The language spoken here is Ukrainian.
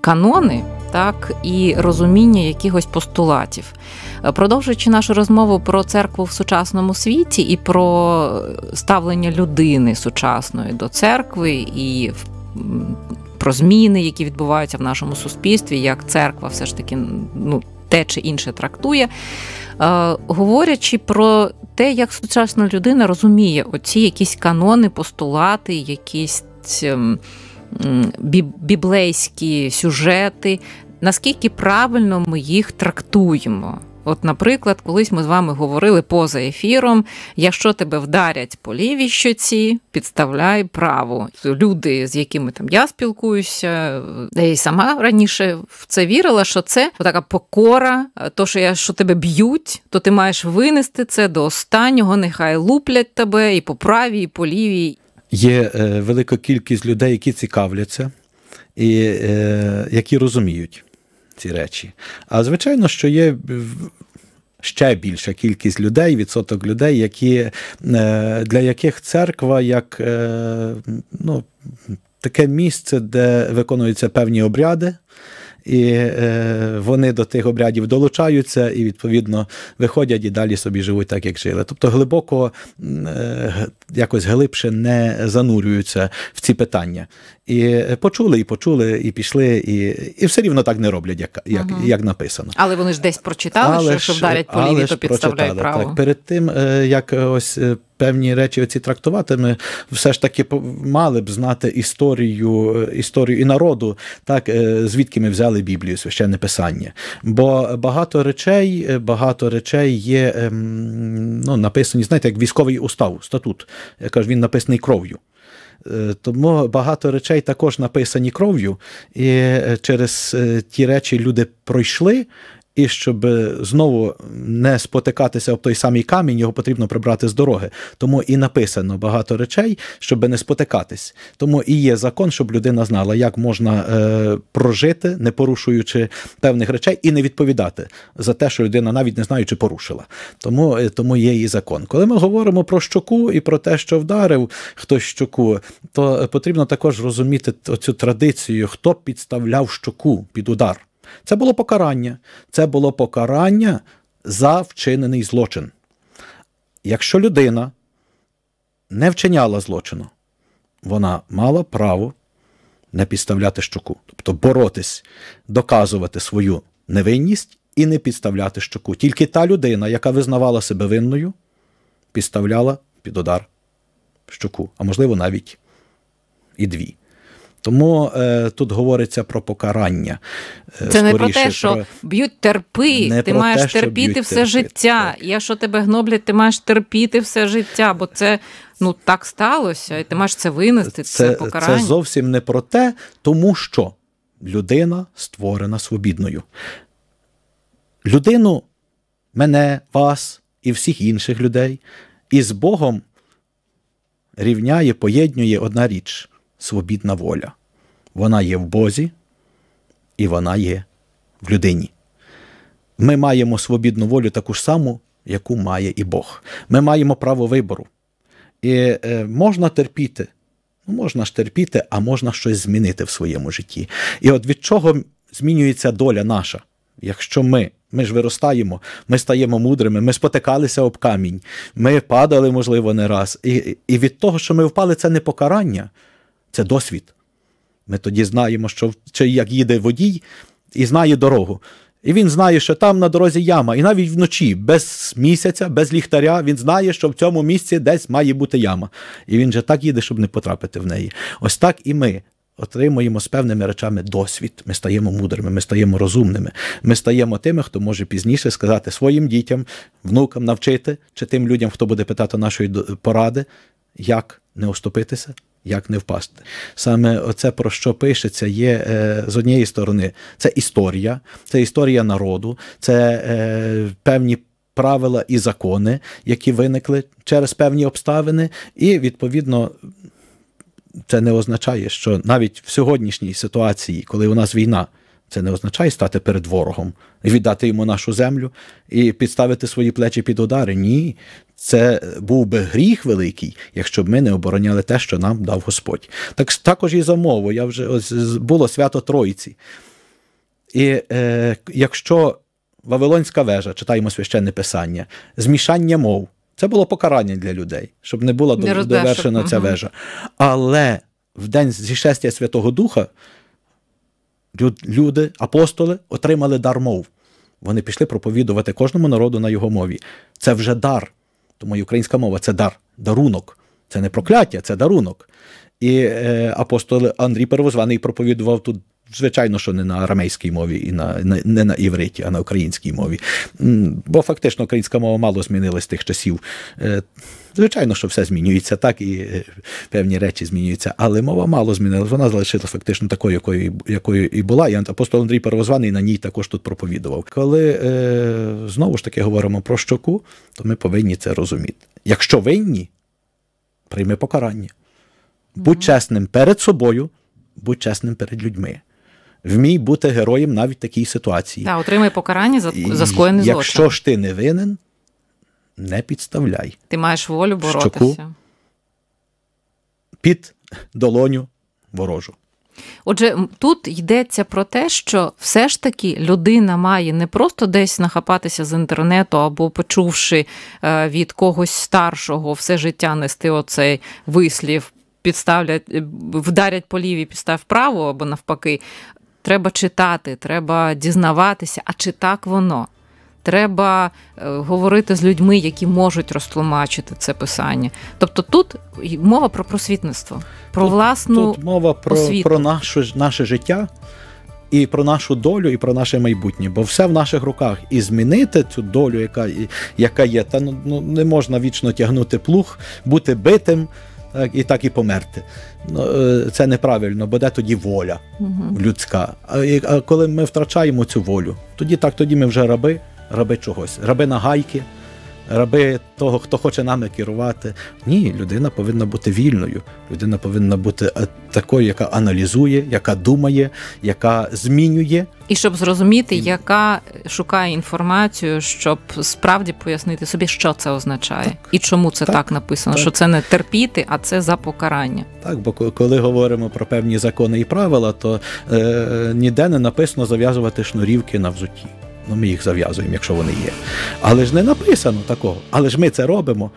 канони. Так і розуміння якихось постулатів, е, продовжуючи нашу розмову про церкву в сучасному світі і про е, ставлення людини сучасної до церкви і про зміни, які відбуваються в нашому суспільстві, як церква все ж таки ну, те чи інше трактує, е, говорячи про те, як сучасна людина розуміє оці якісь канони, постулати, якісь. Ем, біблейські сюжети, наскільки правильно ми їх трактуємо. От, наприклад, колись ми з вами говорили поза ефіром: якщо тебе вдарять по лівій щоці, підставляй праву. Люди, з якими там я спілкуюся, я і сама раніше в це вірила, що це така покора, то що я що тебе б'ють, то ти маєш винести це до останнього, нехай луплять тебе і по правій, і по лівій є е, велика кількість людей, які цікавляться і е, які розуміють ці речі. А звичайно, що є. Ще більша кількість людей, відсоток людей, які, е, для яких церква як ну, таке місце, де виконуються певні обряди і е, вони до тих обрядів долучаються і, відповідно, виходять і далі собі живуть так, як жили. Тобто глибоко е, якось глибше не занурюються в ці питання. І е, почули, і почули, і пішли, і і все рівно так не роблять, як як, угу. як написано. Але вони ж десь прочитали, але що вдарять по лінії, то підставляють право. Так, перед тим, е, як е, ось певні речі оці трактувати, ми все ж таки мали б знати історію е, історію і народу, так е, звідки ми взяли Біблію, священне писання. Бо багато речей, е, багато речей є ем, ну, написані, знаєте, як військовий устав, статут. Я кажу, він написаний кров'ю. Тому багато речей також написані кров'ю, і через ті речі люди пройшли. І щоб знову не спотикатися об той самий камінь, його потрібно прибрати з дороги. Тому і написано багато речей, щоб не спотикатись. Тому і є закон, щоб людина знала, як можна е, прожити, не порушуючи певних речей, і не відповідати за те, що людина навіть не знає, чи порушила. Тому е, тому є і закон. Коли ми говоримо про щоку і про те, що вдарив хтось щоку, то потрібно також розуміти цю традицію, хто підставляв щоку під удар. Це було покарання. Це було покарання за вчинений злочин. Якщо людина не вчиняла злочину, вона мала право не підставляти щоку, тобто боротись, доказувати свою невинність і не підставляти щоку. Тільки та людина, яка визнавала себе винною, підставляла під удар щоку, а можливо навіть і дві. Тому е, тут говориться про покарання. Е, це скоріше, не про те, що про... б'ють терпи, не ти маєш те, терпіти все терпи. життя. Так. Якщо тебе гноблять, ти маєш терпіти все життя, бо це ну так сталося, і ти маєш це винести. Це, це покарання. Це зовсім не про те, тому що людина створена свобідною. Людину, мене, вас і всіх інших людей із Богом рівняє, поєднює одна річ свобідна воля. Вона є в Бозі і вона є в людині. Ми маємо свобідну волю таку ж саму, яку має і Бог. Ми маємо право вибору. І е, можна терпіти, ну можна ж терпіти, а можна щось змінити в своєму житті. І от від чого змінюється доля наша? Якщо ми ми ж виростаємо, ми стаємо мудрими, ми спотикалися об камінь, ми падали, можливо, не раз. І і від того, що ми впали, це не покарання, це досвід. Ми тоді знаємо, що чи як їде водій і знає дорогу. І він знає, що там на дорозі яма. І навіть вночі, без місяця, без ліхтаря, він знає, що в цьому місці десь має бути яма. І він же так їде, щоб не потрапити в неї. Ось так і ми отримуємо з певними речами досвід. Ми стаємо мудрими, ми стаємо розумними. Ми стаємо тими, хто може пізніше сказати своїм дітям, внукам навчити, чи тим людям, хто буде питати нашої поради, як не оступитися. Як не впасти. Саме це, про що пишеться, є е, з однієї сторони, це історія, це історія народу, це е, певні правила і закони, які виникли через певні обставини, і відповідно. Це не означає, що навіть в сьогоднішній ситуації, коли у нас війна, це не означає стати перед ворогом, і віддати йому нашу землю і підставити свої плечі під удари. Ні, це був би гріх великий, якщо б ми не обороняли те, що нам дав Господь. Так також і за мову. Я вже ось було свято Троїці. І е, якщо Вавилонська вежа, читаємо священне писання, змішання мов це було покарання для людей, щоб не була не довершена ця вежа. Але в день зішестя Святого Духа люди, апостоли отримали дар мов. Вони пішли проповідувати кожному народу на його мові. Це вже дар. Тому і українська мова це дар, дарунок. Це не прокляття, це дарунок. І е, апостол Андрій Первозваний проповідував тут звичайно, що не на арамейській мові і на не на івриті, а на українській мові. Бо фактично українська мова мало змінилась з тих часів. Е, звичайно, що все змінюється так, і е, певні речі змінюються, але мова мало змінилася. Вона залишилася фактично такою, якою якою і була. І апостол Андрій Первозваний на ній також тут проповідував. Коли е, знову ж таки говоримо про щоку, то ми повинні це розуміти. Якщо винні, прийми покарання. Будь чесним перед собою, будь чесним перед людьми вмій бути героєм навіть в такій ситуації. Так, отримай покарання за, за скоєний злочин. Якщо ж ти не винен, не підставляй. Ти маєш волю боротися. Щоку під долоню ворожу. Отже, тут йдеться про те, що все ж таки людина має не просто десь нахапатися з інтернету або почувши е, від когось старшого все життя нести оцей вислів, підставлять, е, вдарять по лівій, підстав право або навпаки. Треба читати, треба дізнаватися, а чи так воно? Треба е, говорити з людьми, які можуть розтлумачити це писання. Тобто тут мова про просвітництво, про тут, власну тут мова про освіту. про наше, наше життя. І про нашу долю, і про наше майбутнє, бо все в наших руках. І змінити цю долю, яка яка є, та ну, ну не можна вічно тягнути плуг, бути битим, так, і так і померти. Ну, е, Це неправильно, бо де тоді воля угу. людська. А коли ми втрачаємо цю волю, тоді так, тоді ми вже раби, раби чогось, раби нагайки раби того, хто хоче нами керувати. Ні, людина повинна бути вільною. Людина повинна бути е, такою, яка аналізує, яка думає, яка змінює. І щоб зрозуміти, і... яка шукає інформацію, щоб справді пояснити собі, що це означає, так. і чому це так, так написано, так. що це не терпіти, а це за покарання. Так, бо коли говоримо про певні закони і правила, то е, ніде не написано зав'язувати шнурівки на взутті ну ми їх зав'язуємо, якщо вони є. Але ж не написано такого. Але ж ми це робимо.